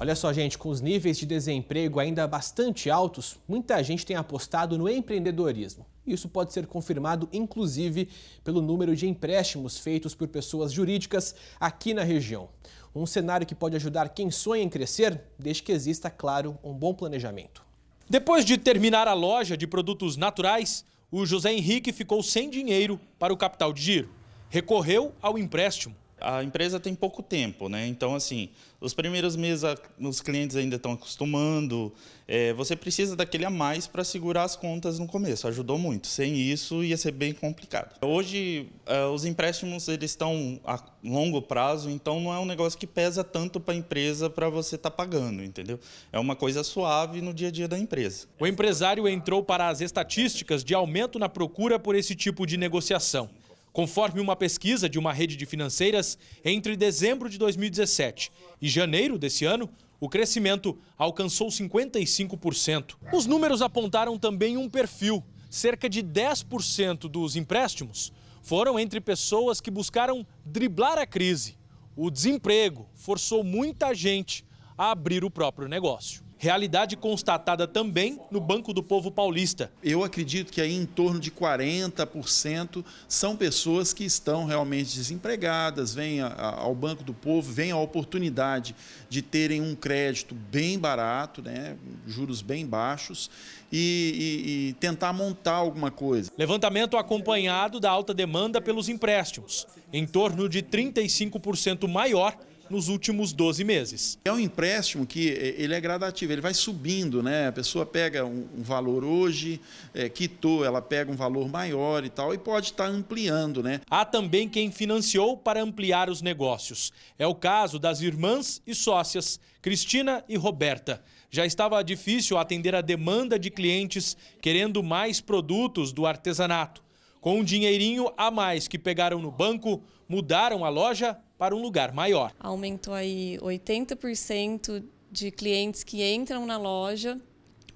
Olha só, gente, com os níveis de desemprego ainda bastante altos, muita gente tem apostado no empreendedorismo. Isso pode ser confirmado, inclusive, pelo número de empréstimos feitos por pessoas jurídicas aqui na região. Um cenário que pode ajudar quem sonha em crescer, desde que exista, claro, um bom planejamento. Depois de terminar a loja de produtos naturais, o José Henrique ficou sem dinheiro para o capital de giro. Recorreu ao empréstimo a empresa tem pouco tempo, né? Então, assim, os primeiros meses a, os clientes ainda estão acostumando. É, você precisa daquele a mais para segurar as contas no começo. Ajudou muito. Sem isso, ia ser bem complicado. Hoje, é, os empréstimos eles estão a longo prazo, então não é um negócio que pesa tanto para a empresa para você estar tá pagando, entendeu? É uma coisa suave no dia a dia da empresa. O empresário entrou para as estatísticas de aumento na procura por esse tipo de negociação. Conforme uma pesquisa de uma rede de financeiras, entre dezembro de 2017 e janeiro desse ano, o crescimento alcançou 55%. Os números apontaram também um perfil. Cerca de 10% dos empréstimos foram entre pessoas que buscaram driblar a crise. O desemprego forçou muita gente a abrir o próprio negócio. Realidade constatada também no Banco do Povo Paulista. Eu acredito que aí em torno de 40% são pessoas que estão realmente desempregadas, vêm ao Banco do Povo, vêm a oportunidade de terem um crédito bem barato, né, juros bem baixos, e, e, e tentar montar alguma coisa. Levantamento acompanhado da alta demanda pelos empréstimos, em torno de 35% maior nos últimos 12 meses. É um empréstimo que eh, ele é gradativo, ele vai subindo, né? A pessoa pega um, valor hoje, é, quitou, ela pega um valor maior e tal, e pode estar tá ampliando, né? Há também quem financiou para ampliar os negócios. É o caso das irmãs e sócias, Cristina e Roberta. Já estava difícil atender a demanda de clientes querendo mais produtos do artesanato. Com um dinheirinho a mais que pegaram no banco, mudaram a loja para um lugar maior. Aumentou aí 80% de clientes que entram na loja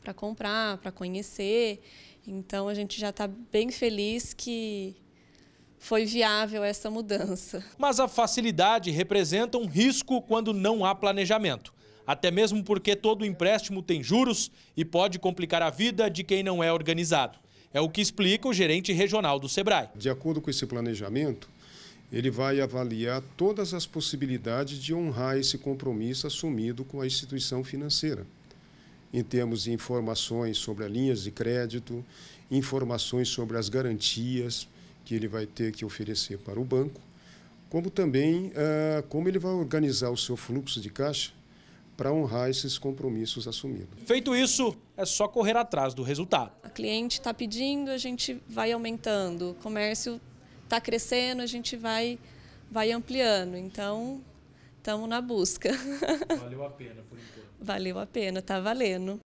para comprar, para conhecer. Então a gente já está bem feliz que foi viável essa mudança. Mas a facilidade representa um risco quando não há planejamento. Até mesmo porque todo empréstimo tem juros e pode complicar a vida de quem não é organizado. É o que explica o gerente regional do Sebrae. De acordo com esse planejamento, ele vai avaliar todas as possibilidades de honrar esse compromisso assumido com a instituição financeira, em termos de informações sobre as linhas de crédito, informações sobre as garantias que ele vai ter que oferecer para o banco, como também ah, como ele vai organizar o seu fluxo de caixa para honrar esses compromissos assumidos. Feito isso, é só correr atrás do resultado. A cliente está pedindo, a gente vai aumentando. O comércio está crescendo, a gente vai, vai ampliando. Então, estamos na busca. Valeu a pena, por enquanto. Valeu a pena, está valendo.